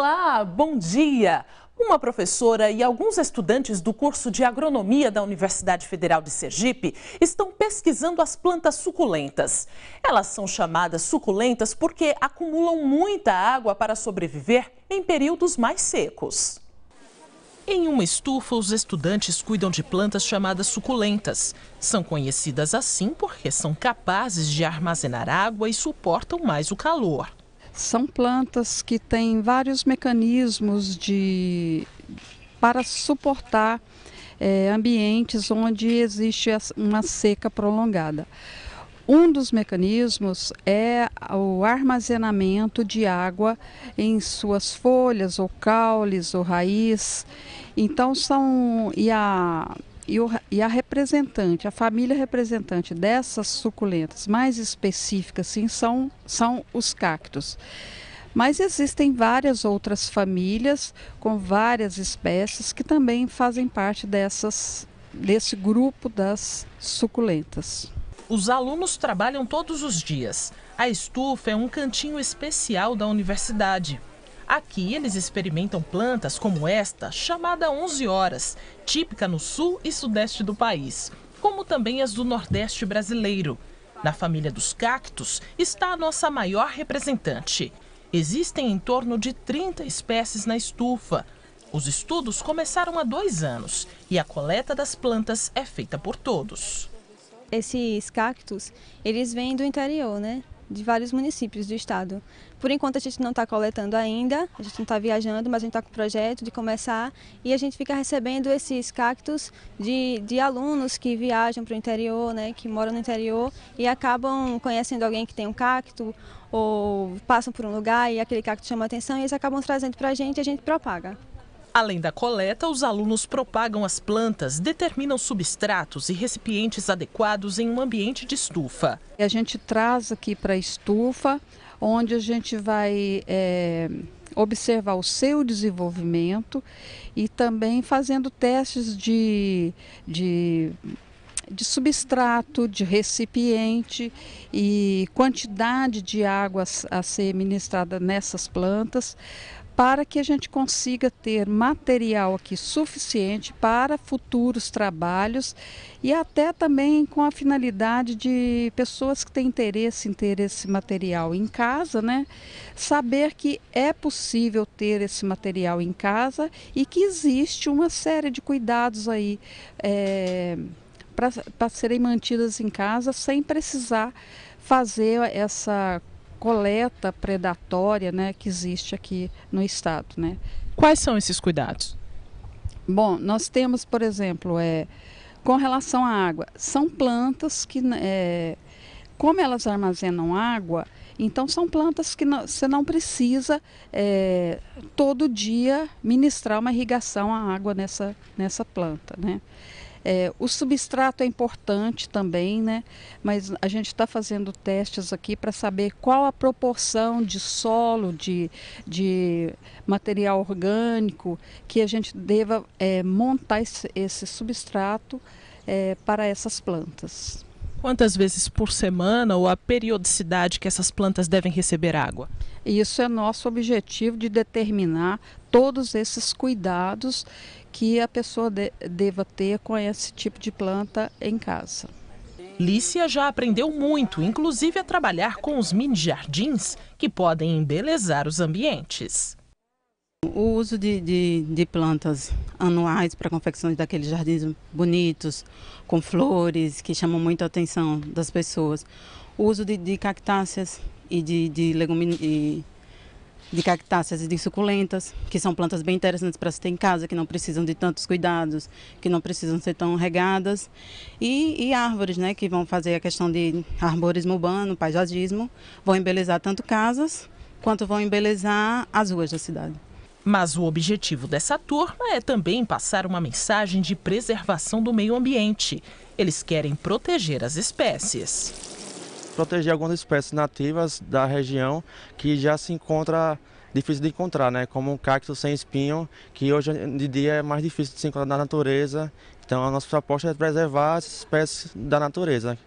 Olá, bom dia! Uma professora e alguns estudantes do curso de agronomia da Universidade Federal de Sergipe estão pesquisando as plantas suculentas. Elas são chamadas suculentas porque acumulam muita água para sobreviver em períodos mais secos. Em uma estufa, os estudantes cuidam de plantas chamadas suculentas. São conhecidas assim porque são capazes de armazenar água e suportam mais o calor. São plantas que têm vários mecanismos de para suportar é, ambientes onde existe uma seca prolongada. Um dos mecanismos é o armazenamento de água em suas folhas, ou caules, ou raiz. Então são e a e, o, e a representante, a família representante dessas suculentas mais específicas, sim, são, são os cactos. Mas existem várias outras famílias com várias espécies que também fazem parte dessas, desse grupo das suculentas. Os alunos trabalham todos os dias. A estufa é um cantinho especial da universidade. Aqui eles experimentam plantas como esta, chamada 11 horas, típica no sul e sudeste do país, como também as do nordeste brasileiro. Na família dos cactos está a nossa maior representante. Existem em torno de 30 espécies na estufa. Os estudos começaram há dois anos e a coleta das plantas é feita por todos. Esses cactos, eles vêm do interior, né? de vários municípios do estado. Por enquanto a gente não está coletando ainda, a gente não está viajando, mas a gente está com o projeto de começar e a gente fica recebendo esses cactos de, de alunos que viajam para o interior, né, que moram no interior e acabam conhecendo alguém que tem um cacto ou passam por um lugar e aquele cacto chama atenção e eles acabam trazendo para a gente e a gente propaga. Além da coleta, os alunos propagam as plantas, determinam substratos e recipientes adequados em um ambiente de estufa. A gente traz aqui para a estufa, onde a gente vai é, observar o seu desenvolvimento e também fazendo testes de, de de substrato, de recipiente e quantidade de água a ser ministrada nessas plantas, para que a gente consiga ter material aqui suficiente para futuros trabalhos e até também com a finalidade de pessoas que têm interesse em ter esse material em casa, né? Saber que é possível ter esse material em casa e que existe uma série de cuidados aí. É, para serem mantidas em casa sem precisar fazer essa coleta predatória né, que existe aqui no estado. Né. Quais são esses cuidados? Bom, nós temos, por exemplo, é, com relação à água, são plantas que, né, é, como elas armazenam água, então são plantas que não, você não precisa é, todo dia ministrar uma irrigação à água nessa, nessa planta. Né. É, o substrato é importante também, né? Mas a gente está fazendo testes aqui para saber qual a proporção de solo, de, de material orgânico que a gente deva é, montar esse, esse substrato é, para essas plantas. Quantas vezes por semana ou a periodicidade que essas plantas devem receber água? Isso é nosso objetivo de determinar todos esses cuidados que a pessoa de, deva ter com esse tipo de planta em casa. Lícia já aprendeu muito, inclusive a trabalhar com os mini jardins que podem embelezar os ambientes. O uso de, de, de plantas anuais para confecções daqueles jardins bonitos, com flores que chamam muito a atenção das pessoas. O uso de, de cactáceas e de, de, de cactáceas e de suculentas, que são plantas bem interessantes para se ter em casa, que não precisam de tantos cuidados, que não precisam ser tão regadas, e, e árvores, né, que vão fazer a questão de arborismo urbano, paisagismo, vão embelezar tanto casas quanto vão embelezar as ruas da cidade. Mas o objetivo dessa turma é também passar uma mensagem de preservação do meio ambiente. Eles querem proteger as espécies proteger algumas espécies nativas da região que já se encontra difícil de encontrar, né? Como um cacto sem espinho, que hoje em dia é mais difícil de se encontrar na natureza. Então a nossa proposta é preservar essas espécies da natureza.